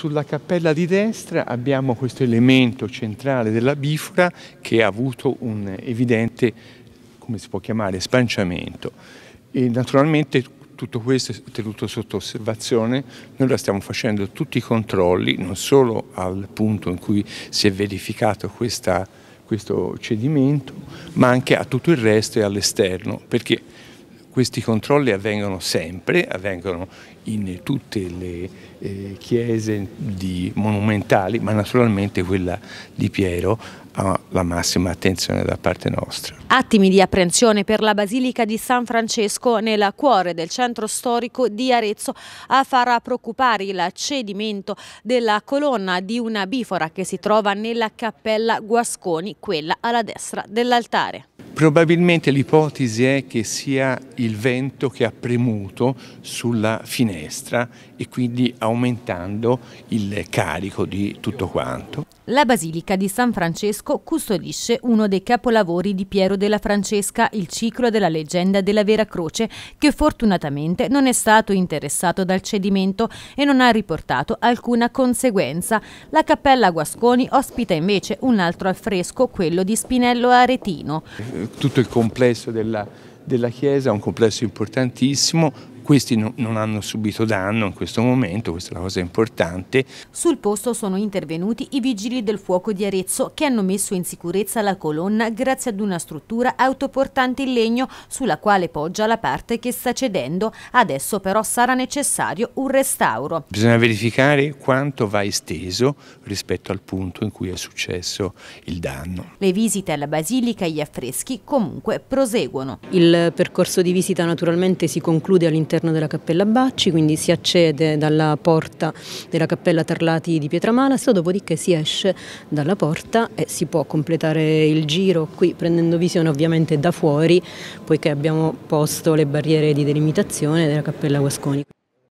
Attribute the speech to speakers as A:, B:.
A: Sulla cappella di destra abbiamo questo elemento centrale della bifora che ha avuto un evidente, come si può chiamare, spanciamento. E naturalmente tutto questo è tenuto sotto osservazione, noi la stiamo facendo tutti i controlli, non solo al punto in cui si è verificato questa, questo cedimento, ma anche a tutto il resto e all'esterno, perché questi controlli avvengono sempre, avvengono in tutte le eh, chiese di, monumentali, ma naturalmente quella di Piero ha la massima attenzione da parte nostra.
B: Attimi di apprensione per la Basilica di San Francesco nel cuore del centro storico di Arezzo a far preoccupare il cedimento della colonna di una bifora che si trova nella cappella Guasconi, quella alla destra dell'altare.
A: Probabilmente l'ipotesi è che sia il vento che ha premuto sulla finestra e quindi aumentando il carico di tutto quanto.
B: La Basilica di San Francesco custodisce uno dei capolavori di Piero della Francesca, il ciclo della leggenda della Vera Croce, che fortunatamente non è stato interessato dal cedimento e non ha riportato alcuna conseguenza. La Cappella Guasconi ospita invece un altro affresco, quello di Spinello Aretino.
A: Tutto il complesso della della chiesa, un complesso importantissimo, questi non hanno subito danno in questo momento, questa è la cosa importante.
B: Sul posto sono intervenuti i vigili del fuoco di Arezzo che hanno messo in sicurezza la colonna grazie ad una struttura autoportante in legno sulla quale poggia la parte che sta cedendo. Adesso però sarà necessario un restauro.
A: Bisogna verificare quanto va esteso rispetto al punto in cui è successo il danno. Le visite
B: alla basilica e gli affreschi comunque proseguono. Il percorso di visita naturalmente si conclude all'interno all'interno della Cappella Bacci, quindi si accede dalla porta della Cappella Tarlati di Pietramalas, dopodiché si esce dalla porta e si può completare il giro qui prendendo visione ovviamente da fuori, poiché abbiamo posto le barriere di delimitazione della Cappella Guasconi.